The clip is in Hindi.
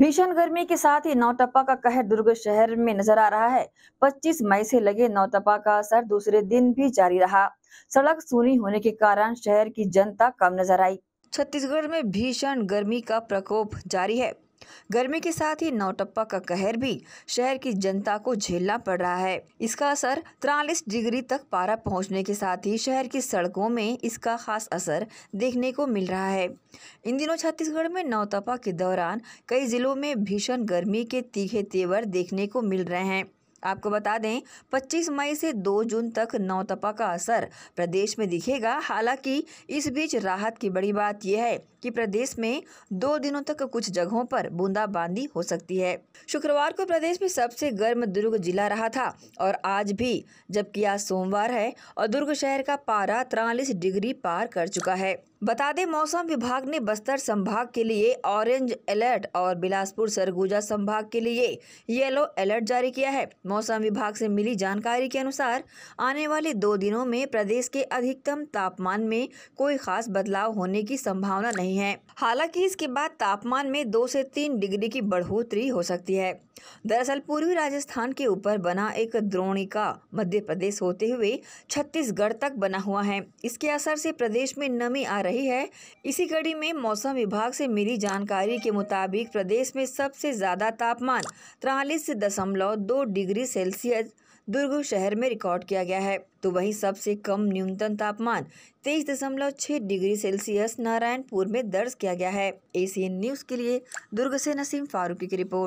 भीषण गर्मी के साथ ही नौतपा का कहर दुर्ग शहर में नजर आ रहा है 25 मई से लगे नौतपा का असर दूसरे दिन भी जारी रहा सड़क सूनी होने के कारण शहर की जनता कम नजर आई छत्तीसगढ़ में भीषण गर्मी का प्रकोप जारी है गर्मी के साथ ही नौटप्पा का कहर भी शहर की जनता को झेलना पड़ रहा है इसका असर तिरालीस डिग्री तक पारा पहुंचने के साथ ही शहर की सड़कों में इसका खास असर देखने को मिल रहा है इन दिनों छत्तीसगढ़ में नौतपा के दौरान कई जिलों में भीषण गर्मी के तीखे तेवर देखने को मिल रहे हैं आपको बता दें 25 मई से 2 जून तक नौतपा का असर प्रदेश में दिखेगा हालांकि इस बीच राहत की बड़ी बात यह है कि प्रदेश में दो दिनों तक कुछ जगहों पर बूंदाबांदी हो सकती है शुक्रवार को प्रदेश में सबसे गर्म दुर्ग जिला रहा था और आज भी जबकि आज सोमवार है और दुर्ग शहर का पारा तिरालीस डिग्री पार कर चुका है बता दें मौसम विभाग ने बस्तर संभाग के लिए ऑरेंज अलर्ट और बिलासपुर सरगुजा संभाग के लिए येलो अलर्ट जारी किया है मौसम विभाग से मिली जानकारी के अनुसार आने वाले दो दिनों में प्रदेश के अधिकतम तापमान में कोई खास बदलाव होने की संभावना नहीं है हालांकि इसके बाद तापमान में दो से तीन डिग्री की बढ़ोतरी हो सकती है दरअसल पूर्वी राजस्थान के ऊपर बना एक द्रोणिका मध्य प्रदेश होते हुए छत्तीसगढ़ तक बना हुआ है इसके असर से प्रदेश में नमी आ रही रही है इसी कड़ी में मौसम विभाग से मिली जानकारी के मुताबिक प्रदेश में सबसे ज़्यादा तापमान तिरालीस दशमलव दो डिग्री सेल्सियस दुर्ग शहर में रिकॉर्ड किया गया है तो वहीं सबसे कम न्यूनतम तापमान तेईस दशमलव छह डिग्री सेल्सियस नारायणपुर में दर्ज किया गया है एसीएन न्यूज़ के लिए दुर्ग से नसीम फारूकी की रिपोर्ट